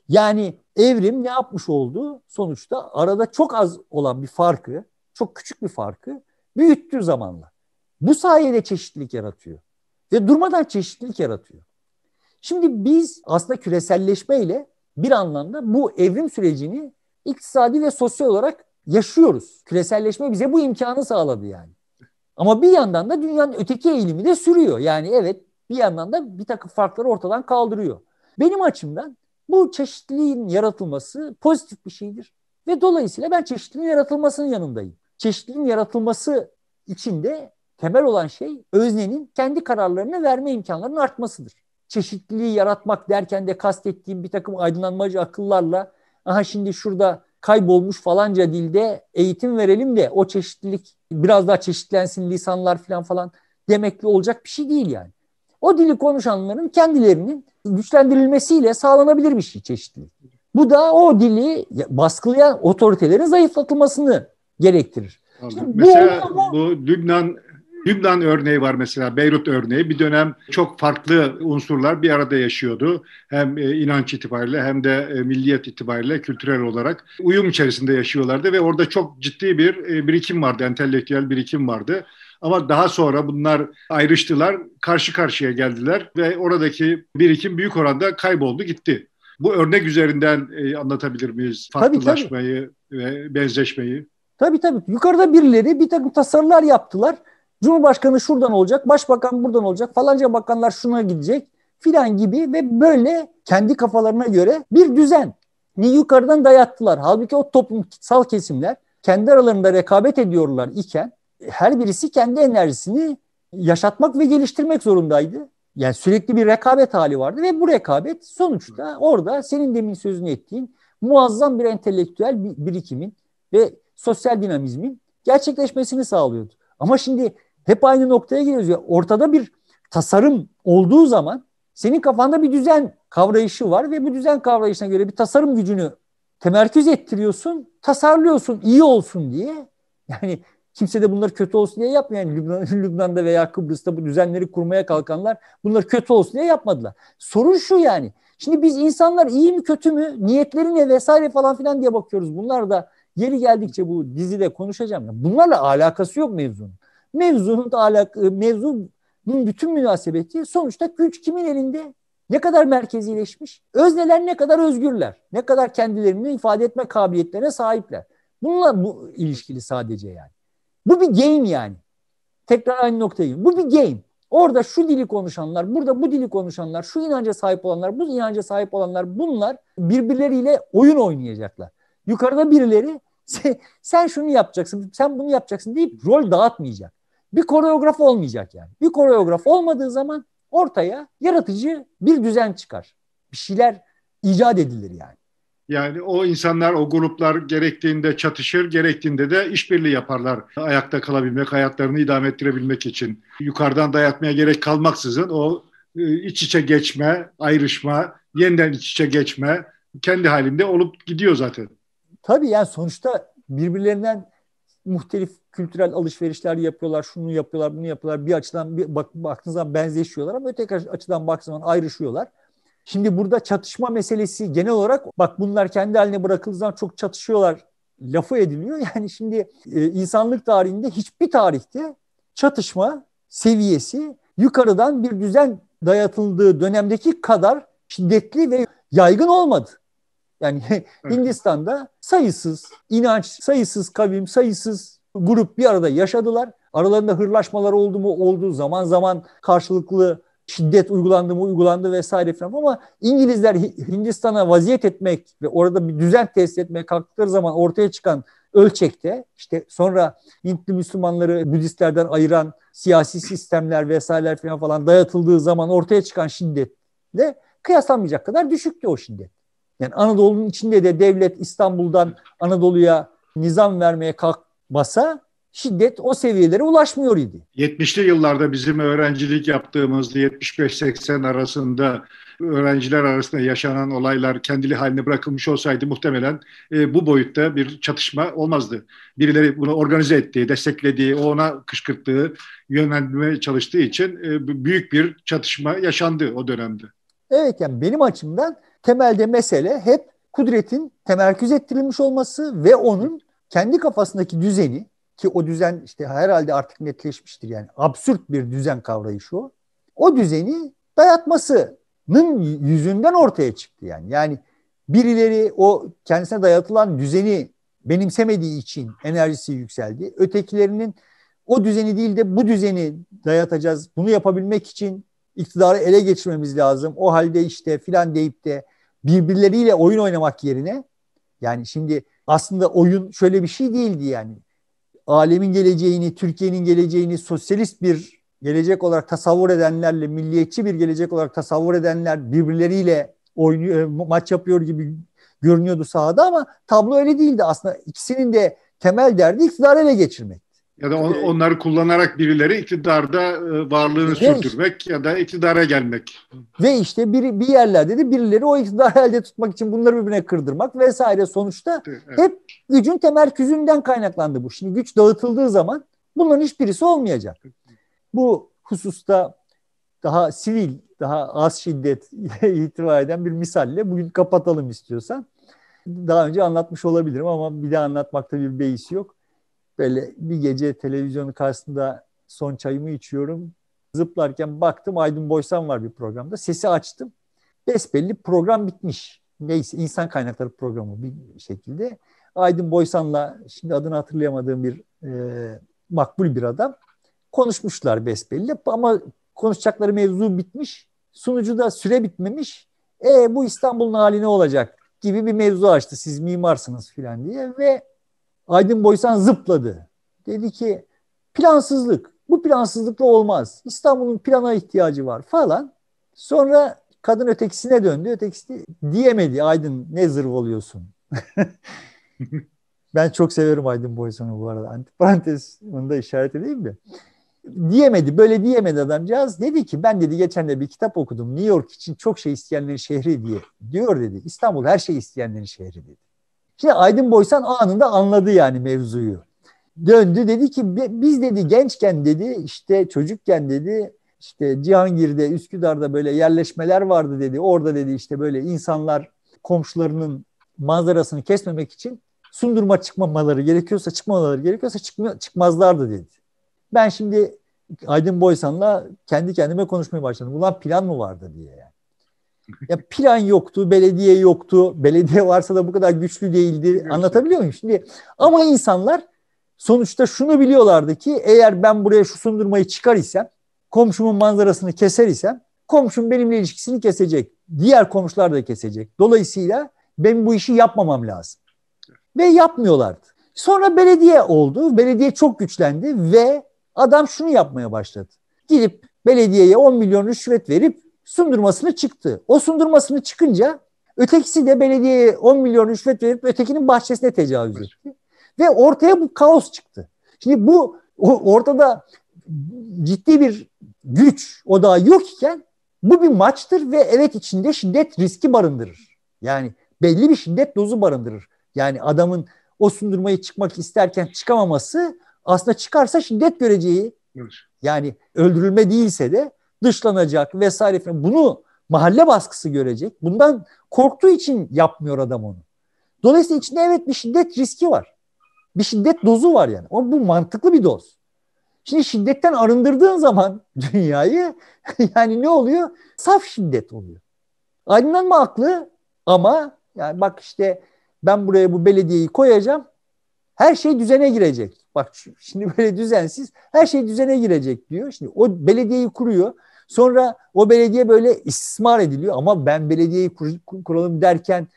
Yani evrim ne yapmış oldu? Sonuçta arada çok az olan bir farkı, çok küçük bir farkı büyüttüğü zamanla. Bu sayede çeşitlilik yaratıyor. Ve durmadan çeşitlilik yaratıyor. Şimdi biz aslında küreselleşmeyle bir anlamda bu evrim sürecini iktisadi ve sosyal olarak yaşıyoruz. Küreselleşme bize bu imkanı sağladı yani. Ama bir yandan da dünyanın öteki eğilimi de sürüyor. Yani evet bir yandan da bir takım farkları ortadan kaldırıyor. Benim açımdan bu çeşitliliğin yaratılması pozitif bir şeydir. Ve dolayısıyla ben çeşitliliğin yaratılmasının yanındayım. Çeşitliliğin yaratılması içinde temel olan şey öznenin kendi kararlarını verme imkanlarının artmasıdır. Çeşitliliği yaratmak derken de kastettiğim bir takım aydınlanmacı akıllarla aha şimdi şurada kaybolmuş falanca dilde eğitim verelim de o çeşitlilik biraz daha çeşitlensin lisanlar falan falan demekli olacak bir şey değil yani o dili konuşanların kendilerinin güçlendirilmesiyle sağlanabilir bir şey çeşitlilik. Bu da o dili baskılayan otoritelerin zayıflatılmasını gerektirir. Tabii. bu Mesela bu, bu Lübnan Lübnan örneği var mesela, Beyrut örneği. Bir dönem çok farklı unsurlar bir arada yaşıyordu. Hem e, inanç itibariyle hem de e, milliyet itibariyle kültürel olarak uyum içerisinde yaşıyorlardı ve orada çok ciddi bir e, birikim vardı, entelektüel birikim vardı. Ama daha sonra bunlar ayrıştılar, karşı karşıya geldiler ve oradaki birikim büyük oranda kayboldu, gitti. Bu örnek üzerinden anlatabilir miyiz farklılaşmayı tabii, tabii. ve benzeşmeyi? Tabii tabii. Yukarıda birileri bir takım tasarılar yaptılar Cumhurbaşkanı şuradan olacak, başbakan buradan olacak, falanca bakanlar şuna gidecek filan gibi ve böyle kendi kafalarına göre bir düzen ni yukarıdan dayattılar. Halbuki o toplumsal kesimler kendi aralarında rekabet ediyorlar iken e, her birisi kendi enerjisini yaşatmak ve geliştirmek zorundaydı. Yani sürekli bir rekabet hali vardı ve bu rekabet sonuçta orada senin demin sözünü ettiğin muazzam bir entelektüel birikimin ve sosyal dinamizmin gerçekleşmesini sağlıyordu. Ama şimdi hep aynı noktaya geliyoruz. Ya. Ortada bir tasarım olduğu zaman senin kafanda bir düzen kavrayışı var ve bu düzen kavrayışına göre bir tasarım gücünü temerküz ettiriyorsun, tasarlıyorsun iyi olsun diye. Yani kimse de bunları kötü olsun diye yapmıyor. Yani Lübnan'da veya Kıbrıs'ta bu düzenleri kurmaya kalkanlar bunları kötü olsun diye yapmadılar. Sorun şu yani. Şimdi biz insanlar iyi mi kötü mü, niyetleri ne vesaire falan filan diye bakıyoruz. Bunlar da yeri geldikçe bu dizide konuşacağım. Bunlarla alakası yok mevzunun mevzunun da alakası, e, mevzunun bütün münasebeti sonuçta güç kimin elinde? Ne kadar merkezileşmiş? Özneler ne kadar özgürler? Ne kadar kendilerini ifade etme kabiliyetlerine sahipler? Bununla bu ilişkili sadece yani. Bu bir game yani. Tekrar aynı noktaya Bu bir game. Orada şu dili konuşanlar, burada bu dili konuşanlar, şu inanca sahip olanlar, bu inanca sahip olanlar bunlar birbirleriyle oyun oynayacaklar. Yukarıda birileri sen, sen şunu yapacaksın, sen bunu yapacaksın deyip rol dağıtmayacak. Bir koreograf olmayacak yani. Bir koreograf olmadığı zaman ortaya yaratıcı bir düzen çıkar. Bir şeyler icat edilir yani. Yani o insanlar, o gruplar gerektiğinde çatışır, gerektiğinde de işbirliği yaparlar. Ayakta kalabilmek, hayatlarını idame ettirebilmek için. Yukarıdan dayatmaya gerek kalmaksızın o e, iç içe geçme, ayrışma, yeniden iç içe geçme kendi halinde olup gidiyor zaten. Tabii yani sonuçta birbirlerinden muhtelif kültürel alışverişler yapıyorlar, şunu yapıyorlar, bunu yapıyorlar. Bir açıdan bir bak, baktığınız zaman benzeşiyorlar ama öteki açıdan baktığınız zaman ayrışıyorlar. Şimdi burada çatışma meselesi genel olarak bak bunlar kendi haline bırakıldığı çok çatışıyorlar lafı ediliyor. Yani şimdi e, insanlık tarihinde hiçbir tarihte çatışma seviyesi yukarıdan bir düzen dayatıldığı dönemdeki kadar şiddetli ve yaygın olmadı. Yani Hindistan'da sayısız inanç, sayısız kavim, sayısız grup bir arada yaşadılar. Aralarında hırlaşmalar oldu mu oldu, zaman zaman karşılıklı şiddet uygulandı mı uygulandı vesaire falan ama İngilizler Hindistan'a vaziyet etmek ve orada bir düzen tesis etmeye kalktıkları zaman ortaya çıkan ölçekte işte sonra Hintli Müslümanları Budistlerden ayıran siyasi sistemler vesaire falan falan dayatıldığı zaman ortaya çıkan şiddetle kıyaslanmayacak kadar düşüktü o şiddet. Yani Anadolu'nun içinde de devlet İstanbul'dan Anadolu'ya nizam vermeye kalkmasa şiddet o seviyelere ulaşmıyor idi. 70'li yıllarda bizim öğrencilik yaptığımız 75-80 arasında öğrenciler arasında yaşanan olaylar kendili haline bırakılmış olsaydı muhtemelen e, bu boyutta bir çatışma olmazdı. Birileri bunu organize ettiği, desteklediği, ona kışkırttığı, yönlendirmeye çalıştığı için e, büyük bir çatışma yaşandı o dönemde. Evet yani benim açımdan Temelde mesele hep kudretin temerküz ettirilmiş olması ve onun kendi kafasındaki düzeni ki o düzen işte herhalde artık netleşmiştir yani absürt bir düzen kavrayışı o. O düzeni dayatmasının yüzünden ortaya çıktı yani. Yani birileri o kendisine dayatılan düzeni benimsemediği için enerjisi yükseldi. Ötekilerinin o düzeni değil de bu düzeni dayatacağız. Bunu yapabilmek için iktidarı ele geçirmemiz lazım. O halde işte filan deyip de birbirleriyle oyun oynamak yerine yani şimdi aslında oyun şöyle bir şey değildi yani. Alemin geleceğini, Türkiye'nin geleceğini sosyalist bir gelecek olarak tasavvur edenlerle milliyetçi bir gelecek olarak tasavvur edenler birbirleriyle oynuyor, e, maç yapıyor gibi görünüyordu sahada ama tablo öyle değildi aslında. ikisinin de temel derdi iktidarı ele geçirmek. Ya da on, ee, onları kullanarak birileri iktidarda e, varlığını ve sürdürmek işte, ya da iktidara gelmek. Ve işte bir, bir yerlerde de birileri o iktidarı elde tutmak için bunları birbirine kırdırmak vesaire sonuçta evet. hep gücün temerküzünden kaynaklandı bu. Şimdi güç dağıtıldığı zaman bunların hiçbirisi olmayacak. Bu hususta daha sivil, daha az şiddet itibar eden bir misalle bugün kapatalım istiyorsan. Daha önce anlatmış olabilirim ama bir daha anlatmakta bir beis yok Böyle bir gece televizyonun karşısında son çayımı içiyorum. Zıplarken baktım Aydın Boysan var bir programda. Sesi açtım. Besbelli program bitmiş. Neyse insan kaynakları programı bir şekilde. Aydın Boysan'la şimdi adını hatırlayamadığım bir e, makbul bir adam. Konuşmuşlar besbelli ama konuşacakları mevzu bitmiş. Sunucu da süre bitmemiş. E bu İstanbul'un hali ne olacak gibi bir mevzu açtı. Siz mimarsınız filan diye ve Aydın Boysan zıpladı. Dedi ki plansızlık. Bu plansızlıkla olmaz. İstanbul'un plana ihtiyacı var falan. Sonra kadın ötekisine döndü. Ötekisi diyemedi Aydın ne oluyorsun? ben çok severim Aydın Boysan'ı bu arada. Antiparantez onu da işaret edeyim mi? Diyemedi, böyle diyemedi adamcağız. Dedi ki ben dedi geçen de bir kitap okudum. New York için çok şey isteyenlerin şehri diye. Diyor dedi İstanbul her şey isteyenlerin şehri dedi. Şimdi Aydın Boysan anında anladı yani mevzuyu. Döndü dedi ki biz dedi gençken dedi işte çocukken dedi işte Cihangir'de Üsküdar'da böyle yerleşmeler vardı dedi. Orada dedi işte böyle insanlar komşularının manzarasını kesmemek için sundurma çıkmamaları gerekiyorsa çıkmamaları gerekiyorsa çıkma, çıkmazlardı dedi. Ben şimdi Aydın Boysan'la kendi kendime konuşmaya başladım. Ulan plan mı vardı diye yani. Ya plan yoktu, belediye yoktu. Belediye varsa da bu kadar güçlü değildi. Anlatabiliyor muyum şimdi? Ama insanlar sonuçta şunu biliyorlardı ki eğer ben buraya şu sundurmayı çıkar isem, komşumun manzarasını keser isem, komşum benimle ilişkisini kesecek. Diğer komşular da kesecek. Dolayısıyla ben bu işi yapmamam lazım. Ve yapmıyorlardı. Sonra belediye oldu. Belediye çok güçlendi ve adam şunu yapmaya başladı. Gidip belediyeye 10 milyon rüşvet verip sundurmasını çıktı. O sundurmasını çıkınca ötekisi de belediyeye 10 milyon rüşvet verip ötekinin bahçesine tecavüz etti. Ve ortaya bu kaos çıktı. Şimdi bu ortada ciddi bir güç odağı yok iken bu bir maçtır ve evet içinde şiddet riski barındırır. Yani belli bir şiddet dozu barındırır. Yani adamın o sundurmayı çıkmak isterken çıkamaması aslında çıkarsa şiddet göreceği yani öldürülme değilse de dışlanacak vesaire falan. Bunu mahalle baskısı görecek. Bundan korktuğu için yapmıyor adam onu. Dolayısıyla içinde evet bir şiddet riski var. Bir şiddet dozu var yani. Ama bu mantıklı bir doz. Şimdi şiddetten arındırdığın zaman dünyayı yani ne oluyor? Saf şiddet oluyor. Aydınlanma aklı ama yani bak işte ben buraya bu belediyeyi koyacağım. Her şey düzene girecek. Bak şimdi böyle düzensiz her şey düzene girecek diyor. Şimdi o belediyeyi kuruyor. Sonra o belediye böyle istismar ediliyor ama ben belediyeyi kur, kuralım derken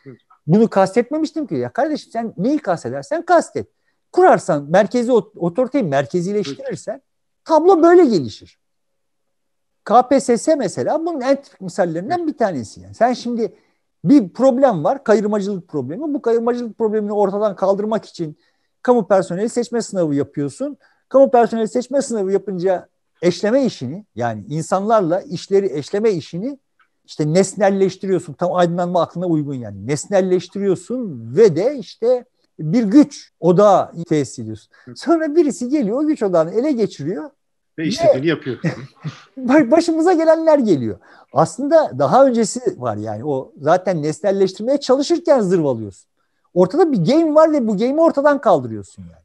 bunu kastetmemiştim ki. Ya kardeşim sen neyi kastedersen kastet. Kurarsan merkezi otoriteyi merkezileştirirsen tablo böyle gelişir. KPSS mesela bunun en tipik misallerinden bir tanesi. Yani. Sen şimdi bir problem var, kayırmacılık problemi. Bu kayırmacılık problemini ortadan kaldırmak için kamu personeli seçme sınavı yapıyorsun. Kamu personeli seçme sınavı yapınca eşleme işini yani insanlarla işleri eşleme işini işte nesnelleştiriyorsun. Tam aydınlanma aklına uygun yani. Nesnelleştiriyorsun ve de işte bir güç odağı tesis ediyorsun. Sonra birisi geliyor o güç odağını ele geçiriyor. Ve işlediğini yapıyor. Başımıza gelenler geliyor. Aslında daha öncesi var yani o zaten nesnelleştirmeye çalışırken zırvalıyorsun. Ortada bir game var ve bu game'i ortadan kaldırıyorsun yani.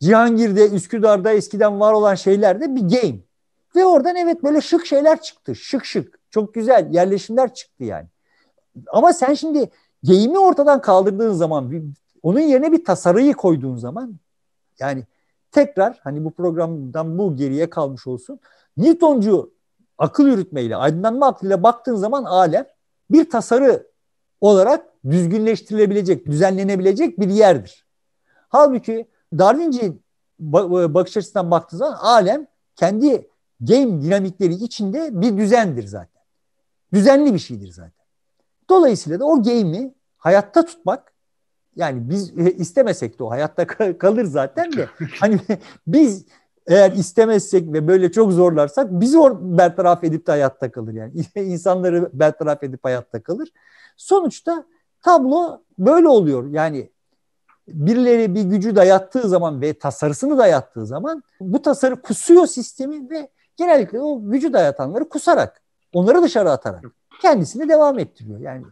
Cihangir'de, Üsküdar'da eskiden var olan şeyler de bir game. Ve oradan evet böyle şık şeyler çıktı. Şık şık. Çok güzel yerleşimler çıktı yani. Ama sen şimdi geyimi ortadan kaldırdığın zaman bir, onun yerine bir tasarıyı koyduğun zaman yani tekrar hani bu programdan bu geriye kalmış olsun. Newtoncu akıl yürütmeyle, aydınlanma aklıyla baktığın zaman alem bir tasarı olarak düzgünleştirilebilecek, düzenlenebilecek bir yerdir. Halbuki Darwinci e, bakış açısından baktığın zaman alem kendi game dinamikleri içinde bir düzendir zaten. Düzenli bir şeydir zaten. Dolayısıyla da o game'i hayatta tutmak yani biz e, istemesek de o hayatta kalır zaten de hani biz eğer istemezsek ve böyle çok zorlarsak biz or bertaraf edip de hayatta kalır yani. insanları bertaraf edip hayatta kalır. Sonuçta tablo böyle oluyor. Yani birileri bir gücü dayattığı zaman ve tasarısını dayattığı zaman bu tasarı kusuyor sistemi ve genellikle o vücuda yatanları kusarak, onları dışarı atarak kendisini devam ettiriyor. Yani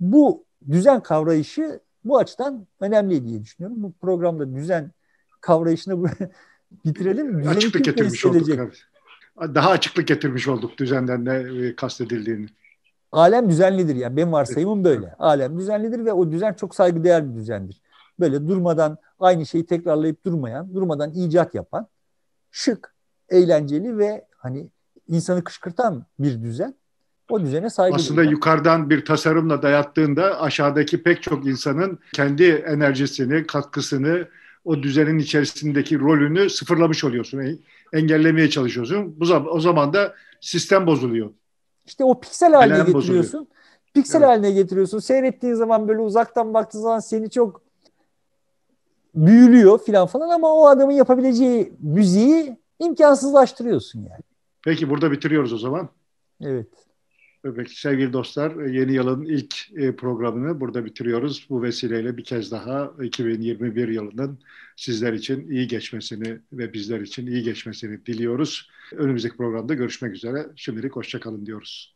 bu düzen kavrayışı bu açıdan önemli diye düşünüyorum. Bu programda düzen kavrayışını bitirelim. Düzeni Açıklık getirmiş olduk. Evet. Daha açıklık getirmiş olduk düzenden de e, kastedildiğini. Alem düzenlidir yani benim varsayımım böyle. Alem düzenlidir ve o düzen çok saygıdeğer bir düzendir. Böyle durmadan aynı şeyi tekrarlayıp durmayan, durmadan icat yapan, şık, eğlenceli ve hani insanı kışkırtan bir düzen. O düzene saygı Aslında duymak. yukarıdan bir tasarımla dayattığında aşağıdaki pek çok insanın kendi enerjisini, katkısını, o düzenin içerisindeki rolünü sıfırlamış oluyorsun. E, engellemeye çalışıyorsun. Bu o zaman da sistem bozuluyor. İşte o piksel haline Elem getiriyorsun. Bozuluyor. Piksel evet. haline getiriyorsun. Seyrettiğin zaman böyle uzaktan baktığın zaman seni çok büyülüyor filan falan ama o adamın yapabileceği müziği imkansızlaştırıyorsun yani. Peki burada bitiriyoruz o zaman. Evet. Peki sevgili dostlar e, yeni yılın ilk e, programını burada bitiriyoruz. Bu vesileyle bir kez daha 2021 yılının sizler için iyi geçmesini ve bizler için iyi geçmesini diliyoruz. Önümüzdeki programda görüşmek üzere. Şimdilik hoşçakalın diyoruz.